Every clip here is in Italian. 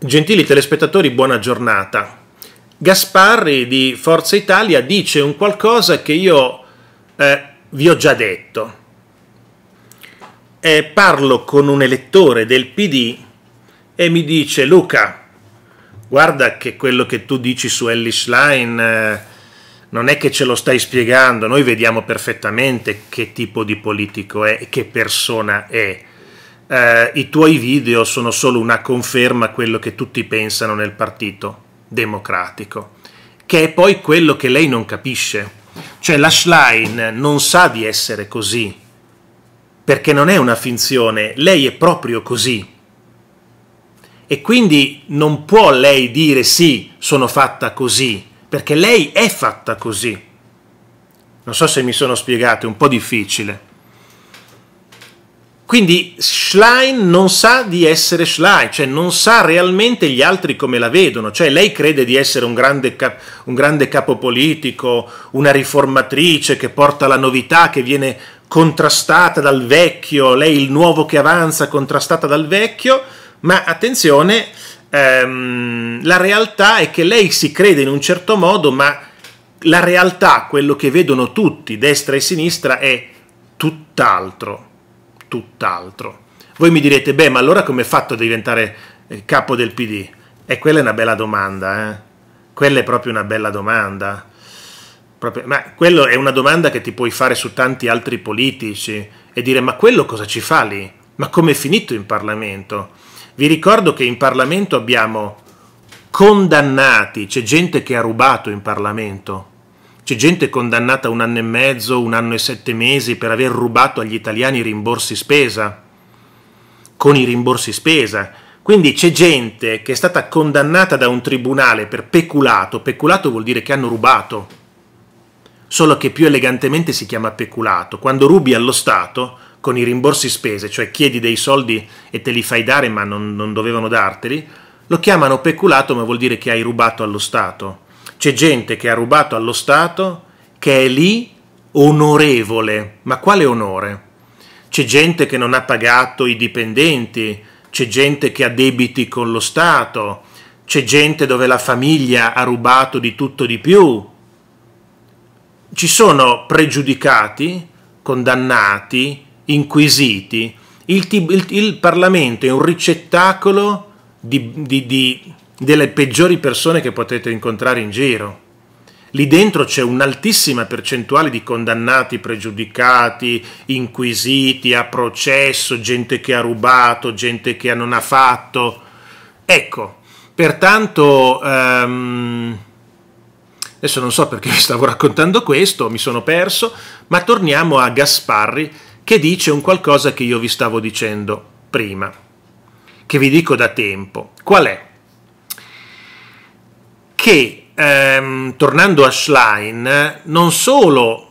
Gentili telespettatori, buona giornata. Gasparri di Forza Italia dice un qualcosa che io eh, vi ho già detto. Eh, parlo con un elettore del PD e mi dice Luca, guarda che quello che tu dici su Ellis Line eh, non è che ce lo stai spiegando, noi vediamo perfettamente che tipo di politico è e che persona è eh, i tuoi video sono solo una conferma a quello che tutti pensano nel Partito Democratico, che è poi quello che lei non capisce. Cioè la Schlein non sa di essere così, perché non è una finzione, lei è proprio così. E quindi non può lei dire sì, sono fatta così, perché lei è fatta così. Non so se mi sono spiegato, è un po' difficile. Quindi Schlein non sa di essere Schlein, cioè non sa realmente gli altri come la vedono, cioè lei crede di essere un grande, cap- un grande capo politico, una riformatrice che porta la novità, che viene contrastata dal vecchio, lei il nuovo che avanza contrastata dal vecchio, ma attenzione, ehm, la realtà è che lei si crede in un certo modo, ma la realtà, quello che vedono tutti, destra e sinistra, è tutt'altro tutt'altro. Voi mi direte, beh, ma allora come è fatto a diventare eh, capo del PD? E quella è una bella domanda, eh? Quella è proprio una bella domanda. Proprio, ma quella è una domanda che ti puoi fare su tanti altri politici e dire, ma quello cosa ci fa lì? Ma come è finito in Parlamento? Vi ricordo che in Parlamento abbiamo condannati, c'è gente che ha rubato in Parlamento, c'è gente condannata un anno e mezzo, un anno e sette mesi per aver rubato agli italiani i rimborsi spesa, con i rimborsi spesa. Quindi c'è gente che è stata condannata da un tribunale per peculato, peculato vuol dire che hanno rubato, solo che più elegantemente si chiama peculato. Quando rubi allo Stato, con i rimborsi spese, cioè chiedi dei soldi e te li fai dare ma non, non dovevano darteli, lo chiamano peculato ma vuol dire che hai rubato allo Stato. C'è gente che ha rubato allo Stato che è lì onorevole, ma quale onore? C'è gente che non ha pagato i dipendenti, c'è gente che ha debiti con lo Stato, c'è gente dove la famiglia ha rubato di tutto di più. Ci sono pregiudicati, condannati, inquisiti. Il, il, il Parlamento è un ricettacolo di, di, di delle peggiori persone che potete incontrare in giro. Lì dentro c'è un'altissima percentuale di condannati, pregiudicati, inquisiti, a processo, gente che ha rubato, gente che non ha fatto. Ecco, pertanto, um, adesso non so perché vi stavo raccontando questo, mi sono perso, ma torniamo a Gasparri che dice un qualcosa che io vi stavo dicendo prima, che vi dico da tempo. Qual è? che ehm, tornando a Schlein, non solo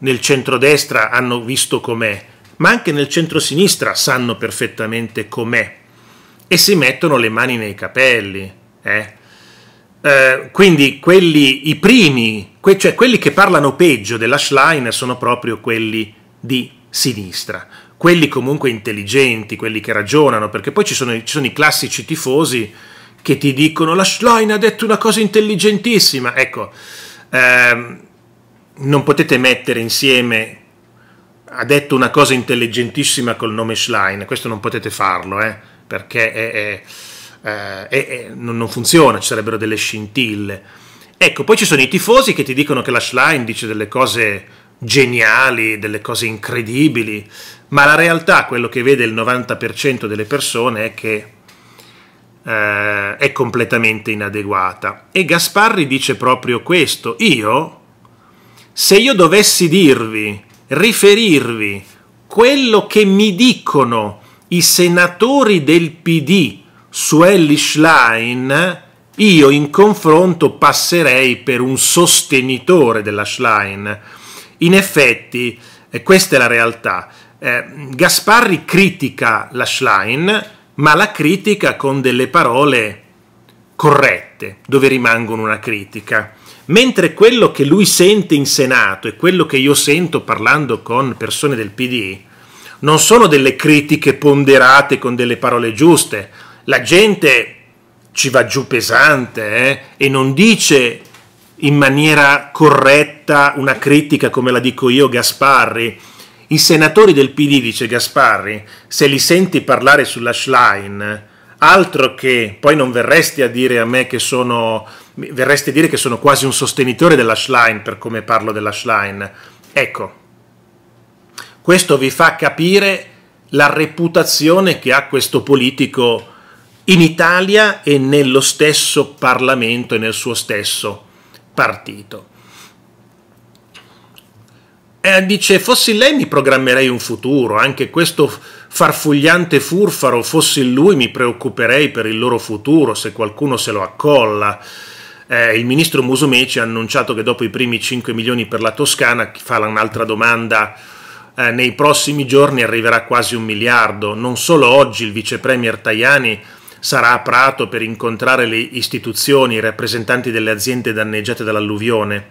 nel centrodestra hanno visto com'è, ma anche nel centrosinistra sanno perfettamente com'è e si mettono le mani nei capelli. Eh? Eh, quindi quelli, i primi, que- cioè quelli che parlano peggio della Schlein sono proprio quelli di sinistra, quelli comunque intelligenti, quelli che ragionano, perché poi ci sono, ci sono i classici tifosi che ti dicono la Schlein ha detto una cosa intelligentissima. Ecco, ehm, non potete mettere insieme ha detto una cosa intelligentissima col nome Schlein, questo non potete farlo, eh, perché è, è, eh, è, non funziona, ci sarebbero delle scintille. Ecco, poi ci sono i tifosi che ti dicono che la Schlein dice delle cose geniali, delle cose incredibili, ma la realtà, quello che vede il 90% delle persone è che eh, è completamente inadeguata. E Gasparri dice proprio questo. Io, se io dovessi dirvi, riferirvi quello che mi dicono i senatori del PD su Ellie Schlein, io in confronto passerei per un sostenitore della Schlein. In effetti, eh, questa è la realtà. Eh, Gasparri critica la Schlein, ma la critica con delle parole corrette, dove rimangono una critica. Mentre quello che lui sente in Senato e quello che io sento parlando con persone del PD non sono delle critiche ponderate con delle parole giuste. La gente ci va giù pesante eh? e non dice in maniera corretta una critica come la dico io Gasparri, i senatori del PD, dice Gasparri, se li senti parlare sulla Schlein, altro che poi non verresti a dire a me che sono, verresti a dire che sono quasi un sostenitore della Schlein per come parlo della Schlein. Ecco, questo vi fa capire la reputazione che ha questo politico in Italia e nello stesso Parlamento e nel suo stesso partito eh, dice, fossi lei mi programmerei un futuro, anche questo farfugliante furfaro, fossi lui mi preoccuperei per il loro futuro se qualcuno se lo accolla. Eh, il ministro Musumeci ha annunciato che dopo i primi 5 milioni per la Toscana, fa un'altra domanda, eh, nei prossimi giorni arriverà quasi un miliardo. Non solo oggi il vice premier Tajani sarà a Prato per incontrare le istituzioni, i rappresentanti delle aziende danneggiate dall'alluvione,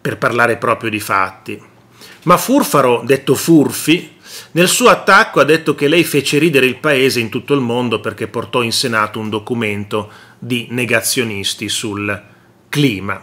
per parlare proprio di fatti. Ma Furfaro, detto Furfi, nel suo attacco ha detto che lei fece ridere il paese in tutto il mondo perché portò in Senato un documento di negazionisti sul clima.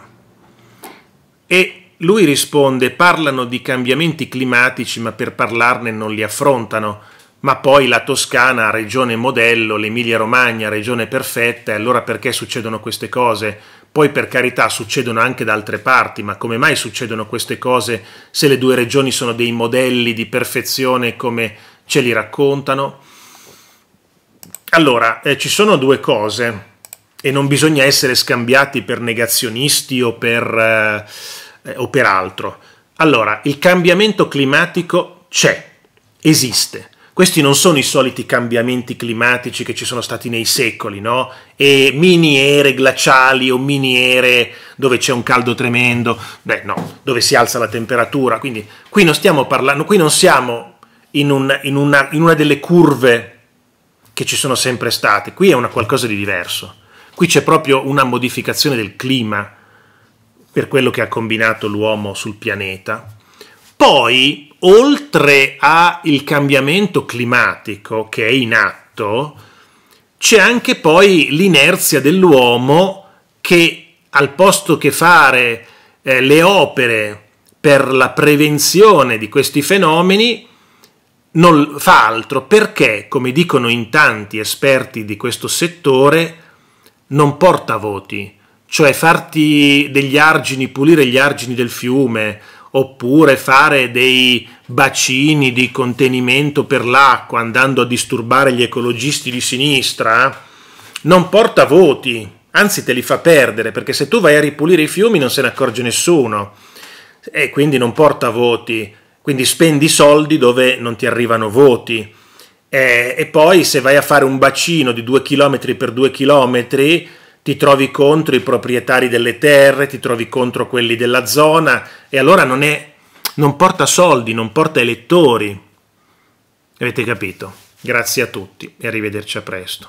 E lui risponde, parlano di cambiamenti climatici ma per parlarne non li affrontano ma poi la Toscana, regione modello, l'Emilia-Romagna, regione perfetta, e allora perché succedono queste cose? Poi per carità succedono anche da altre parti, ma come mai succedono queste cose se le due regioni sono dei modelli di perfezione come ce li raccontano? Allora, eh, ci sono due cose e non bisogna essere scambiati per negazionisti o per, eh, eh o per altro. Allora, il cambiamento climatico c'è, esiste questi non sono i soliti cambiamenti climatici che ci sono stati nei secoli, no? E miniere glaciali o miniere dove c'è un caldo tremendo, beh no, dove si alza la temperatura. Quindi qui non stiamo parlando, qui non siamo in, un, in, una, in una delle curve che ci sono sempre state, qui è una qualcosa di diverso. Qui c'è proprio una modificazione del clima per quello che ha combinato l'uomo sul pianeta, poi, oltre al cambiamento climatico che è in atto, c'è anche poi l'inerzia dell'uomo che al posto che fare eh, le opere per la prevenzione di questi fenomeni, non fa altro perché, come dicono in tanti esperti di questo settore, non porta voti, cioè farti degli argini, pulire gli argini del fiume, oppure fare dei bacini di contenimento per l'acqua andando a disturbare gli ecologisti di sinistra, non porta voti, anzi te li fa perdere, perché se tu vai a ripulire i fiumi non se ne accorge nessuno e quindi non porta voti, quindi spendi soldi dove non ti arrivano voti. e, poi se vai a fare un bacino di 2 km per 2 km ti trovi contro i proprietari delle terre, ti trovi contro quelli della zona e allora non, è, non porta soldi, non porta elettori. Avete capito? Grazie a tutti e arrivederci a presto.